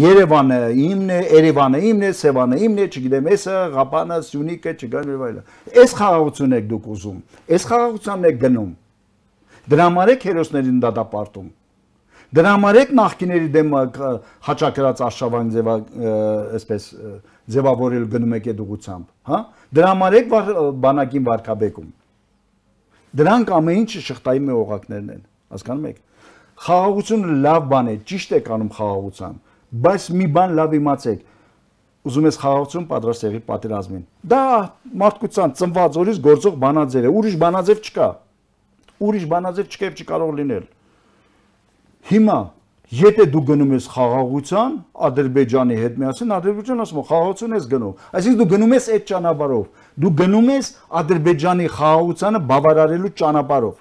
Երևանը իմն է, Երևանը իմն է, Սևանը իմն է, չգիտեմ, էսը, Ղապանը, Սյունիքը, չգան եւ այլն։ Այս խաղաղությունն եք դուք ուզում։ Այս խաղաղությանն եք գնում։ Դրա համար եք հերոսներին դատապարտում։ Դրա համար եք նախկիների դեմ հաճակրած արշավային ձևա, այսպես ձևավորել գնում եք այդ ուղությամբ, հա? Դրա համար եք բանակին վարկաբեկում։ Դրանք ամեն ինչը շղթայի մեղողակներն են, հասկանում եք։ Խաղաղությունը լավ բան է, ճիշտ է կանում խաղաղությամբ Բայց մի բան լավ իմացեք, ուզում ես խաղաղություն պատրաստ եղի պատերազմին։ Դա մարդկության ծնված օրից գործող բանաձև է, ուրիշ բանաձև չկա։ Ուրիշ բանաձև չկա եւ չկարող լինել։ Հիմա, եթե դու գնում ես խաղաղության Ադրբեջանի հետ միասին, Ադրբեջանը ասում է խաղաղություն ես գնում։ Այսինքն դու գնում ես այդ ճանապարով։ Դու գնում ես Ադրբեջանի խաղաղությանը բավարարելու ճանապարով։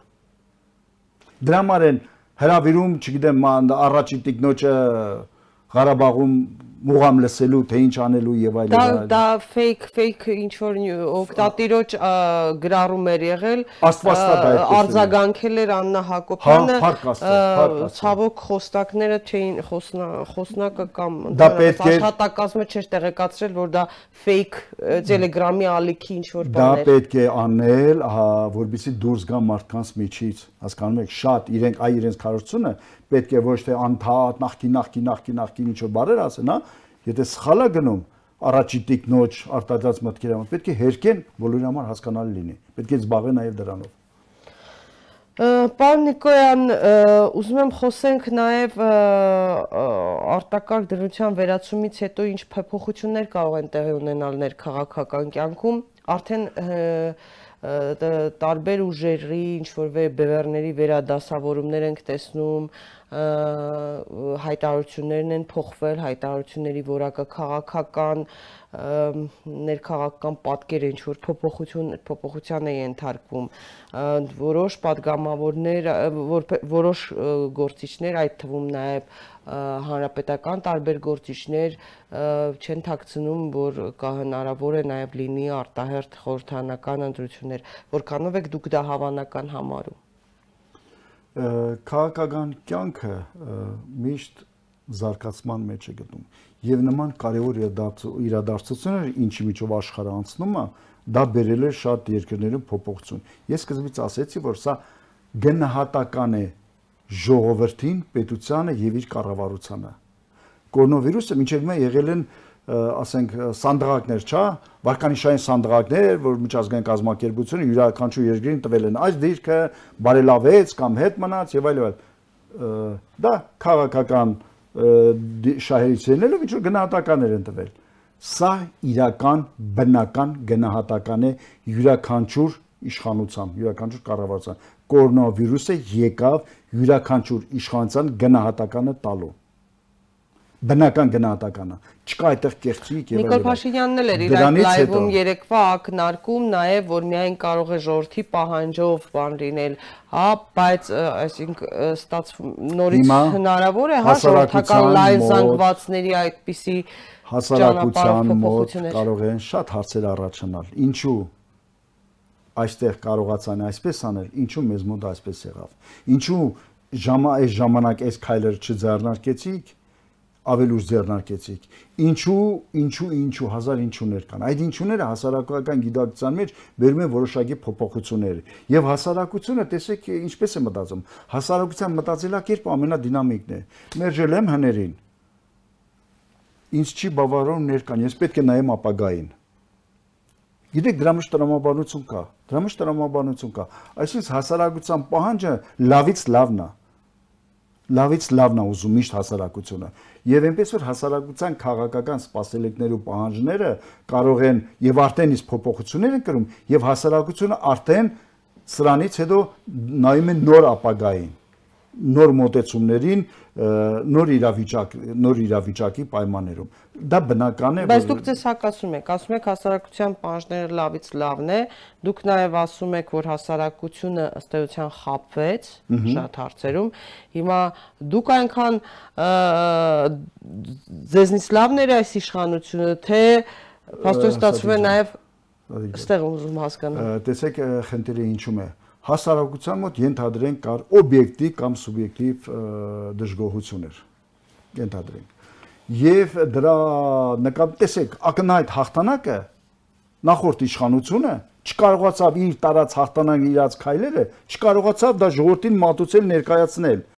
Դրա համար են հրավիրում, չգիտեմ, առաջին տիկնոջը Ղարաբաղում մուղամ լսելու թե ինչ անելու եւ այլն դա դա fake fake ինչ որ օկտատիրոջ գրառում էր եղել արձագանքել էր Աննա Հակոբյանը հա, ցավոք խոստակները չէին խոսնա խոսնակը կամ աշխատակազմը չէր տեղեկացրել որ դա fake Telegram-ի ալիքի ինչ որ բան էր դա պետք է անել հա որբիսի դուրս գա մարդկանց միջից հասկանում եք շատ իրենք այ իրենց քարոզությունը պետք է ոչ թե անթատ նախքին նախքին նախքին նախքին ինչ որ բարեր ասեն, հա, եթե սխալա գնում առաջի տիկնոջ արտադրած մտքերը, պետք է հերկեն բոլորի համար հասկանալի լինի։ Պետք է զբաղվեն նաև դրանով։ Պարոն Նիկոյան, ուզում եմ խոսենք նաև արտակարգ դրության վերացումից հետո ինչ փոփոխություններ կարող են տեղի ունենալ ներքաղաքական կյանքում, արդեն և, տարբեր ուժերի, ինչ որ բևեռների վերադասավորումներ ենք տեսնում, հայտարարություններն են փոխվել, հայտարարությունների որակը քաղաքական, ներքաղաքական պատկերը ինչ որ փոփոխություն փոփոխության է ենթարկվում որոշ падգամավորներ որ, որոշ գործիչներ այդ թվում նաև հանրապետական տարբեր գործիչներ չեն ཐակցնում, որ հնարավոր է նաև լինի արտահերթ խորհրդանական ընտրություններ։ Որքանով եք դուք դա հավանական համարում։ Քաղաքական կյանքը միշտ զարգացման մեջ է գտնում։ Եվ նման կարևոր իրադարձություններ, ինչի միջով աշխարհը անցնում է, դա բերել է շատ երկրներում փոփոխություն։ Ես սկզբից ասացի, որ սա գնահատական է ժողովրդին, պետությանը եւ իր կառավարությանը։ Կորոնավիրուսը մինչեւ մա եղել են ասենք սանդղակներ, չա, վարկանիշային սանդղակներ, որ միջազգային կազմակերպությունը յուրաքանչյուր երկրին տվել են այս դիրքը բարելավեց կամ հետ մնաց եւ այլն։ Դա քաղաքական այլ, այլ, այլ, այլ, այլ, այլ, այլ, այլ, այլ, Դե, շահերից ելնելով ինչ որ գնահատականներ են տվել։ Սա իրական բնական գնահատական է յուրաքանչյուր իշխանության, յուրաքանչյուր կառավարության։ Կորոնավիրուսը եկավ յուրաքանչյուր իշխանության գնահատականը տալու բնական գնահատականը չկա այդտեղ կեղծիկ եւ այլն Նիկոլ Փաշինյանն էլ էր իր այդ լայվում երեկվա ակնարկում նաև որ միայն կարող է ժողովրդի պահանջով բան լինել հա բայց այսինք ստացվում նորից հնարավոր է հա ժողովրդական լայն զանգվածների այդպիսի հասարակության մոտ կարող են շատ հարցեր առաջանալ ինչու այստեղ կարողացան այսպես անել ինչու մեզ մոտ այսպես եղավ ինչու ժամա այս ժամանակ այս քայլերը չձեռնարկեցիք ավելուց ձեռնարկեցիք։ Ինչու, ինչու, ինչու, հազար ինչուներ կան։ Այդ ինչուները հասարակական գիտակցության մեջ բերում են որոշակի փոփոխություններ։ Եվ հասարակությունը, տեսեք, ինչպես է մտածում։ Հասարակության մտածելակերպը ամենադինամիկն է։ Մերժել եմ հներին։ Ինչ չի բավարարում ներկան, ես պետք է նայեմ ապագային։ Գիտեք, դրա մեջ տրամաբանություն կա։ Դրա մեջ տրամաբանություն կա։ Այսինքն հասարակության պահանջը լավից լավն է լավ լավից լավն է ուզում միշտ հասարակությունը։ Եվ այնպես որ հասարակության քաղաքական սպասելիքներ ու պահանջները կարող են եւ արդեն իսկ փոփոխություններ են կրում եւ հասարակությունը արդեն սրանից հետո նայում է նոր ապագային նոր մոտեցումներին, նոր իրավիճակ, նոր իրավիճակի պայմաններում։ Դա բնական է։ Բայց դուք ցես հակասում եք, ասում եք հասարակության պահանջները լավից լավն է, դուք նաև ասում եք, որ հասարակությունը ըստ էության խապվեց շատ հարցերում։ Հիմա դուք այնքան ձեզնից լավն էր այս իշխանությունը, թե փաստորեն ստացվում է նաև ստեղ ուզում հասկանալ։ Տեսեք, խնդիրը ինչու՞մ է։ Ա, հասարակության մոտ ենթադրենք կար օբյեկտիվ կամ սուբյեկտիվ դժգոհություններ ենթադրենք եւ դրա նկատ տեսեք ակնհայտ հաղթանակը նախորդ իշխանությունը չկարողացավ իր տարած հաղթանակ իրաց քայլերը չկարողացավ դա ժողովրդին մատուցել ներկայացնել